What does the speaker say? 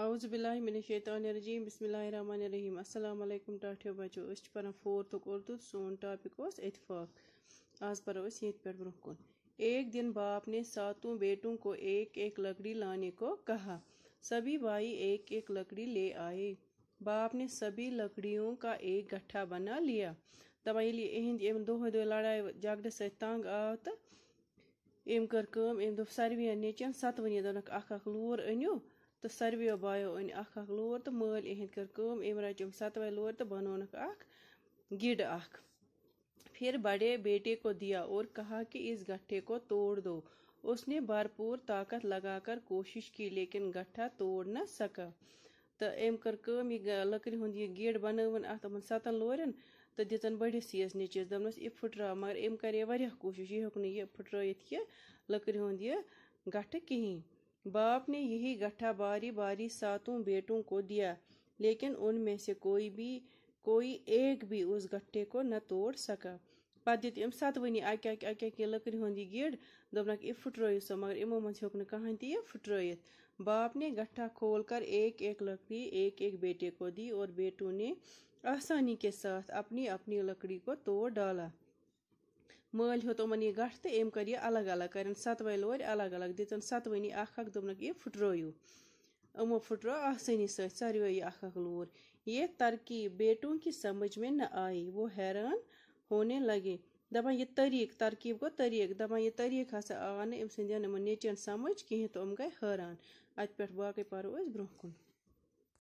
आउज़बिल्लिमिनशैतरजीम बसमीम अल्लाम टाठियो बचो परान फोर्थुक उर्दू सोन टॉपिक उस इतफाक आज पो ये पे ब्रोह कुन एक दिन बाप ने सातों बेटों को एक एक लकड़ी लाने को कहा सभी भाई एक एक लकड़ी ले आए बाप ने सभी लकड़ियों का एक गठा बना लिया तब ये इहंद अम दोह दो लड़ाई झगड़ संग आव तो अम कर अम दोप सार्वयन नेचन सतवनी दोनक अख लूर अनियो تہٕ ساروِیو بایو أنۍ اَکھ اَکھ لوٗر تہٕ مٲلۍ रच کٔر کٲم أمۍ رَچہِ سَتوَے تہٕ گِڈ फिर बड़े बेटे को दिया और कहा कि इस गट्ठे को तोड़ दो उसने भरपूर ताकत लगाकर कोशिश की लेकिन गठा तोड़ न सका तो अम कर कम यह लकरि हूँ यह गेट बनवन अत सतन लोरन तो दितन बड़िस ये नचीस दपनस यह फुटरा मगर अम करे वह कोशिश यह हूँ नह यह फुटरत यह लकरि हूँ यह गट्ठे कहें बाप ने यही गठा बारी बारी सातों बेटों को दिया लेकिन उनमें से कोई भी कोई एक भी उस गट्ठे को न तोड़ सका पत दित अम सतवनी अक अक अक अक लकन हूं यह गिड़ दोपन यह फुटरव सो मगर इमो मज होक नहन तह फुटरवित बाप ने गठा खोल कर एक एक लकड़ी एक एक बेटे को दी और बेटों ने आसानी के साथ अपनी अपनी लकड़ी को तोड़ डाला مٲلۍ ہیوٚت یِمن یہِ گٹھ تہٕ أمۍ کٔر یہِ الگ الگ کٔرِن سَتوَے لورِ الگ الگ دِژٕن سَتوٕنی اکھ اکھ دوٚپنکھ یہِ پھٕٹرٲیِو یِمو پھٕٹرٲو آسٲنی سۭتۍ ساروٕے یہِ اکھ اکھ لوٗر یہ ترکیٖب بیٹوں کی سمجھ میں نہ آیی وہ حیران ہونے لگے دپان یہِ طٔریٖقہٕ ترکیٖب گوٚو طٔریٖقہٕ دپان یہِ طٔریٖقہٕ ہسا آو نہٕ أمۍ سٕنٛدٮ۪ن یِمن نیٚچوٮ۪ن سمٕجھ کِہیٖنۍ تہٕ یِم گٔے حٲران اتہِ پٮ۪ٹھ باقٕے پرو أسۍ برٛونٛہہ کُن